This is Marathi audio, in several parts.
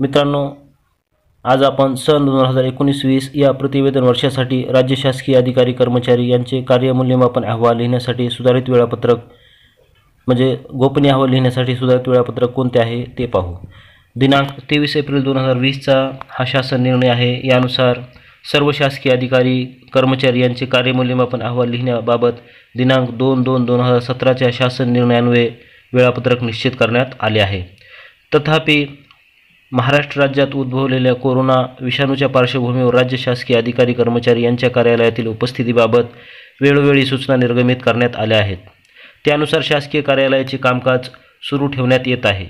मित्रांनो आज आपण सन दोन हजार एकोणीस वीस या प्रतिवेदन वर्षासाठी राज्य शासकीय अधिकारी कर्मचारी यांचे कार्यमूल्यमापन अहवाल लिहिण्यासाठी सुधारित वेळापत्रक म्हणजे गोपनीय अहवाल लिहिण्यासाठी सुधारित वेळापत्रक कोणते आहे ते पाहू दिनांक तेवीस एप्रिल दोन हजार वीसचा हा शासन निर्णय आहे यानुसार सर्व शासकीय अधिकारी कर्मचारी यांचे कार्यमूल्यमापन अहवाल लिहिण्याबाबत दिनांक दोन दोन दोन हजार सतराच्या शासन निर्णयान्वये वेळापत्रक निश्चित करण्यात आले आहे तथापि महाराष्ट्र राज्यात उद्भवलेल्या कोरोना विषाणूच्या पार्श्वभूमीवर राज्य शासकीय अधिकारी कर्मचारी यांच्या कार्यालयातील उपस्थितीबाबत वेळोवेळी सूचना निर्गमित करण्यात आल्या आहेत त्यानुसार शासकीय कार्यालयाचे कामकाज सुरू ठेवण्यात येत आहे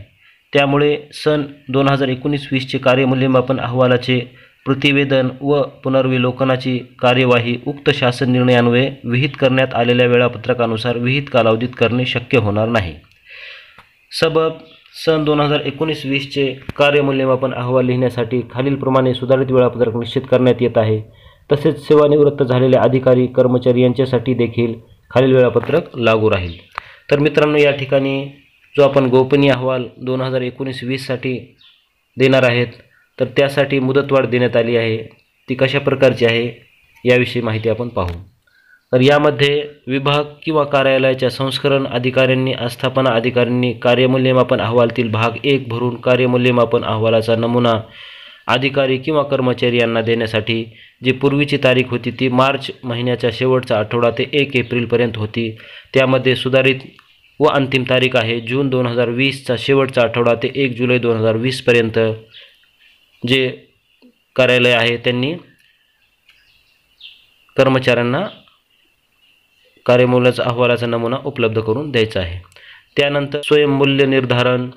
त्यामुळे सन दोन हजार एकोणीस वीसचे कार्यमूल्यमापन अहवालाचे प्रतिवेदन व पुनर्विलोकनाची कार्यवाही उक्त शासन निर्णयान्वये विहित करण्यात आलेल्या वेळापत्रकानुसार विहित कालावधीत करणे शक्य होणार नाही सबब सन दोन हजार एकोणीस वीसचे कार्यमूल्यमापन अहवाल लिहिण्यासाठी खालीलप्रमाणे सुधारित वेळापत्रक निश्चित करण्यात येत आहे तसेच सेवानिवृत्त झालेले अधिकारी कर्मचारी यांच्यासाठी देखील खालील वेळापत्रक लागू राहील तर मित्रांनो या ठिकाणी जो आपण गोपनीय अहवाल दोन हजार एकोणीस वीससाठी देणार आहेत तर त्यासाठी मुदतवाढ देण्यात आली आहे ती कशा प्रकारची आहे याविषयी माहिती आपण पाहू तर यामध्ये विभाग किंवा कार्यालयाच्या संस्करण अधिकाऱ्यांनी आस्थापना अधिकाऱ्यांनी कार्यमूल्यमापन अहवालातील भाग एक भरून कार्यमूल्यमापन अहवालाचा नमुना अधिकारी किंवा कर्मचारी यांना देण्यासाठी जी पूर्वीची तारीख होती ती मार्च महिन्याच्या शेवटचा आठवडा ते एक एप्रिलपर्यंत होती त्यामध्ये सुधारित व अंतिम तारीख आहे जून दोन हजार वीसचा शेवटचा आठवडा ते एक जुलै दोन हजार वीसपर्यंत जे कार्यालय आहे त्यांनी कर्मचाऱ्यांना कार्यमूल्याचा अहवालाचा नमुना उपलब्ध करून द्यायचा आहे त्यानंतर स्वयंमूल्य निर्धारण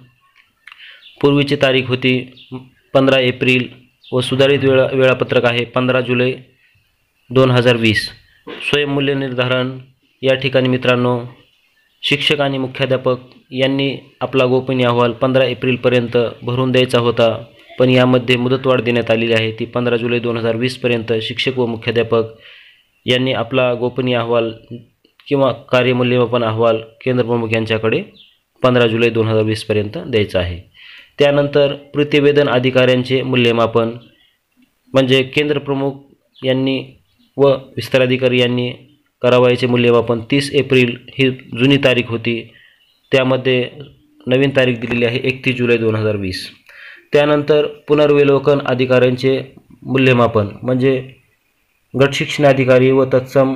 पूर्वीची तारीख होती पंधरा एप्रिल व सुधारित वेळा वेळापत्रक आहे पंधरा जुलै दोन हजार वीस स्वयंमूल्य निर्धारण या ठिकाणी मित्रांनो शिक्षक आणि मुख्याध्यापक यांनी आपला गोपनीय अहवाल पंधरा एप्रिलपर्यंत भरून द्यायचा होता पण यामध्ये मुदतवाढ देण्यात आलेली आहे ती पंधरा जुलै दोन हजार वीसपर्यंत शिक्षक व मुख्याध्यापक यांनी आपला गोपनीय अहवाल किंवा कार्यमूल्यमापन अहवाल केंद्रप्रमुख यांच्याकडे पंधरा जुलै दोन हजार वीसपर्यंत द्यायचा आहे त्यानंतर प्रतिवेदन अधिकाऱ्यांचे मूल्यमापन म्हणजे केंद्रप्रमुख यांनी व विस्ताराधिकारी यांनी करावायचे मूल्यमापन तीस एप्रिल ही जुनी तारीख होती त्यामध्ये नवीन तारीख दिलेली आहे एकतीस जुलै दोन हजार वीस त्यानंतर पुनर्विलोकन अधिकाऱ्यांचे मूल्यमापन म्हणजे अधिकारी व तत्सम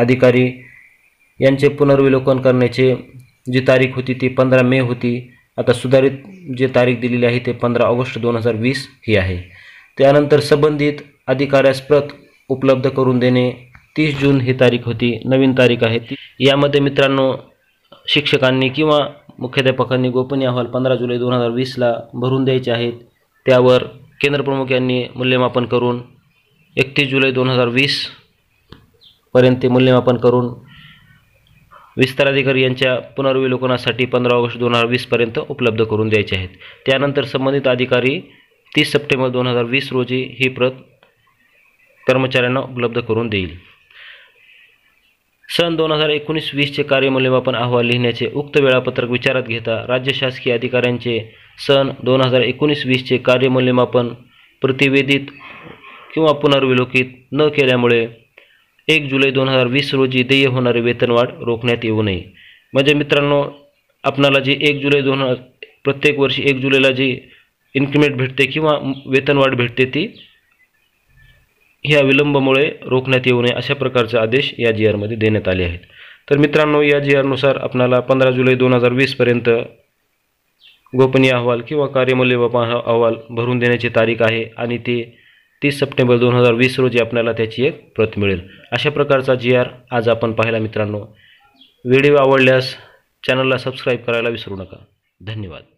अधिकारी यांचे पुनर्विलोकन करण्याचे जी तारीख होती ती पंधरा मे होती आता सुधारित जे तारीख दिलेली आहे ते पंधरा ऑगस्ट दोन हजार वीस ही आहे त्यानंतर संबंधित अधिकाऱ्यास प्रत उपलब्ध करून देणे तीस जून ही तारीख होती नवीन तारीख आहे ती यामध्ये मित्रांनो शिक्षकांनी किंवा मुख्याध्यापकांनी गोपनीय अहवाल पंधरा जुलै दोन हजार वीसला भरून द्यायचे आहेत त्यावर केंद्रप्रमुख यांनी मूल्यमापन करून एकतीस जुलै दोन हजार वीस पर्यंत मूल्यमापन करून विस्ताराधिकारी यांच्या पुनर्विलोकनासाठी पंधरा ऑगस्ट दोन हजार वीसपर्यंत उपलब्ध करून द्यायचे आहेत त्यानंतर संबंधित अधिकारी तीस सप्टेंबर दोन हजार वीस रोजी ही प्रत कर्मचाऱ्यांना उपलब्ध करून देईल सन दोन हजार एकोणीस वीसचे कार्यमूल्यमापन अहवाल लिहिण्याचे उक्त वेळापत्रक विचारात घेता राज्य शासकीय अधिकाऱ्यांचे सन दोन हजार एकोणीस वीसचे कार्यमूल्यमापन प्रतिवेदित किंवा पुनर्विलोकित न केल्यामुळे एक जुलै दोन हजार वीस रोजी देय होणारी वेतनवाढ रोखण्यात येऊ नये म्हणजे मित्रांनो आपणाला जी एक जुलै दोन हजार प्रत्येक वर्षी एक जुलैला जी इन्क्रीमेंट भेटते किंवा वेतनवाढ भेटते ती ह्या विलंबामुळे रोखण्यात येऊ नये अशा प्रकारचे आदेश या जी आरमध्ये देण्यात आले आहेत तर मित्रांनो या जी आरनुसार आपणाला पंधरा जुलै दोन हजार वीसपर्यंत गोपनीय अहवाल किंवा कार्यमूल्य अहवाल भरून देण्याची तारीख आहे आणि ते तीस सप्टेंबर दोन हजार वीस रोजी आपल्याला त्याची एक प्रत मिळेल अशा प्रकारचा जी आर आज आपण पाहिला मित्रांनो व्हिडिओ आवडल्यास चॅनलला सबस्क्राईब करायला विसरू नका धन्यवाद